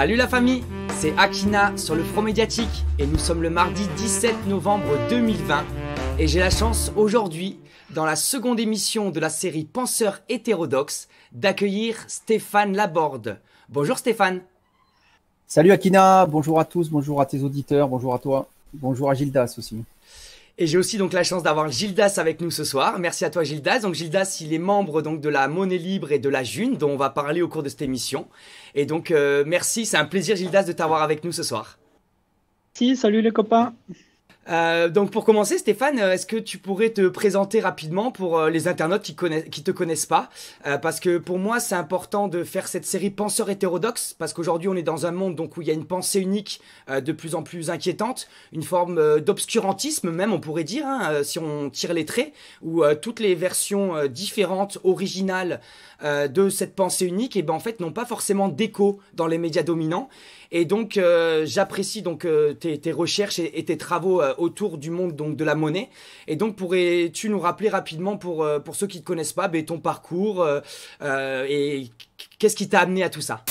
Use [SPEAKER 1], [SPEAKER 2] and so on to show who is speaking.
[SPEAKER 1] Salut la famille, c'est Akina sur le Front Médiatique et nous sommes le mardi 17 novembre 2020 et j'ai la chance aujourd'hui, dans la seconde émission de la série Penseurs hétérodoxes, d'accueillir Stéphane Laborde. Bonjour Stéphane.
[SPEAKER 2] Salut Akina, bonjour à tous, bonjour à tes auditeurs, bonjour à toi, bonjour à Gildas aussi.
[SPEAKER 1] Et j'ai aussi donc la chance d'avoir Gildas avec nous ce soir. Merci à toi Gildas. Donc Gildas, il est membre donc de la Monnaie Libre et de la June dont on va parler au cours de cette émission. Et donc euh, merci, c'est un plaisir Gildas de t'avoir avec nous ce soir. Si, salut les copains. Euh, donc pour commencer, Stéphane, euh, est-ce que tu pourrais te présenter rapidement pour euh, les internautes qui ne qui te connaissent pas Parce que pour moi, c'est important de faire cette série penseur hétérodoxe parce qu'aujourd'hui, on est dans un monde donc où il y a une pensée unique de plus en plus inquiétante, une forme d'obscurantisme même, on pourrait dire, hein, si on tire les traits, où toutes les versions différentes, originales de cette pensée unique, et eh ben en fait, n'ont pas forcément d'écho dans les médias dominants. Et donc, j'apprécie donc tes, recherches et, et tes travaux euh, autour du monde donc de la monnaie. Et donc pourrais-tu nous rappeler rapidement pour, euh, pour ceux qui ne te connaissent pas ben, ton parcours euh, et qu'est-ce qui t'a amené à tout ça